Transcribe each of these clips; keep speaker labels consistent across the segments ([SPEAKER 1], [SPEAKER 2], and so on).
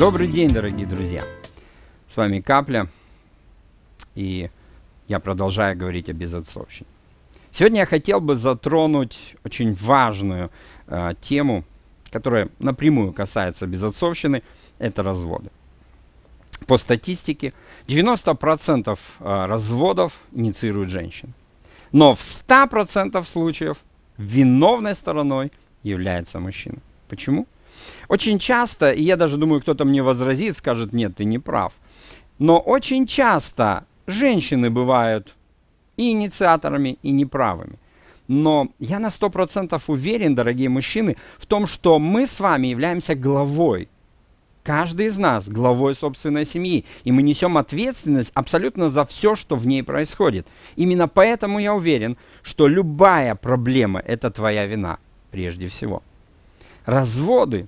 [SPEAKER 1] Добрый день, дорогие друзья! С вами Капля, и я продолжаю говорить о безотцовщине. Сегодня я хотел бы затронуть очень важную э, тему, которая напрямую касается безотцовщины, это разводы. По статистике 90% э, разводов инициируют женщины. Но в 100% случаев виновной стороной является мужчина. Почему? Очень часто, и я даже думаю, кто-то мне возразит, скажет, нет, ты не прав. Но очень часто женщины бывают и инициаторами, и неправыми. Но я на 100% уверен, дорогие мужчины, в том, что мы с вами являемся главой. Каждый из нас главой собственной семьи, и мы несем ответственность абсолютно за все, что в ней происходит. Именно поэтому я уверен, что любая проблема – это твоя вина прежде всего разводы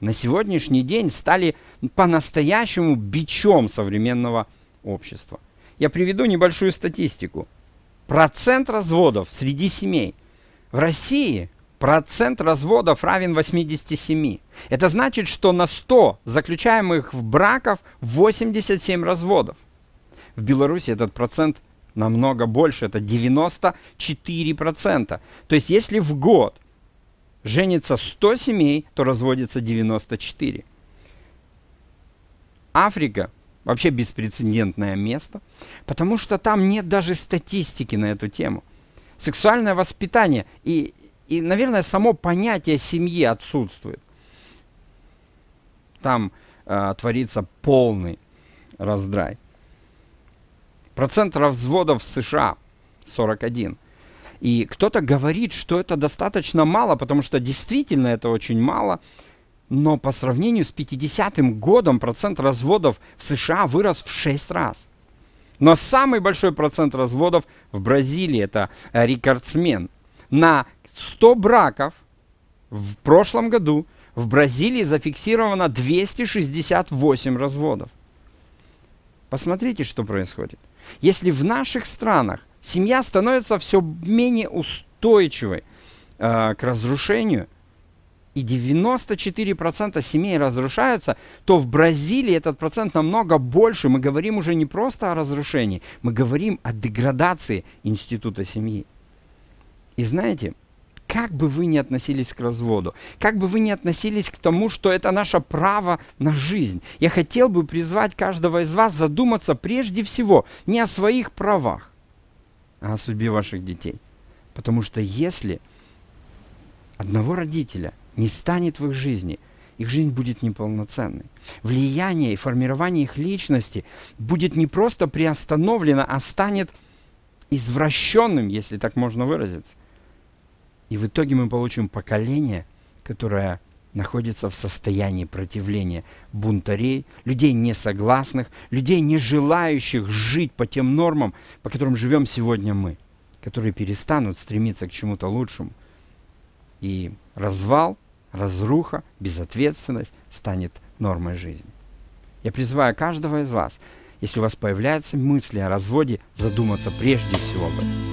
[SPEAKER 1] на сегодняшний день стали по-настоящему бичом современного общества. Я приведу небольшую статистику. Процент разводов среди семей в России процент разводов равен 87. Это значит, что на 100 заключаемых в браков 87 разводов. В Беларуси этот процент намного больше, это 94%. То есть если в год женится 100 семей, то разводится 94. Африка вообще беспрецедентное место, потому что там нет даже статистики на эту тему. Сексуальное воспитание и, и наверное, само понятие семьи отсутствует. Там э, творится полный раздрай. Процент разводов в США 41. И кто-то говорит, что это достаточно мало, потому что действительно это очень мало. Но по сравнению с 50-м годом процент разводов в США вырос в 6 раз. Но самый большой процент разводов в Бразилии, это э, рекордсмен. На 100 браков в прошлом году в Бразилии зафиксировано 268 разводов. Посмотрите, что происходит. Если в наших странах семья становится все менее устойчивой э, к разрушению. И 94% семей разрушаются, то в Бразилии этот процент намного больше. Мы говорим уже не просто о разрушении, мы говорим о деградации института семьи. И знаете, как бы вы ни относились к разводу, как бы вы ни относились к тому, что это наше право на жизнь, я хотел бы призвать каждого из вас задуматься прежде всего не о своих правах, о судьбе ваших детей. Потому что если одного родителя не станет в их жизни, их жизнь будет неполноценной. Влияние и формирование их личности будет не просто приостановлено, а станет извращенным, если так можно выразиться. И в итоге мы получим поколение, которое – находится в состоянии противления бунтарей, людей несогласных, людей, не желающих жить по тем нормам, по которым живем сегодня мы, которые перестанут стремиться к чему-то лучшему. И развал, разруха, безответственность станет нормой жизни. Я призываю каждого из вас, если у вас появляются мысли о разводе, задуматься прежде всего об этом.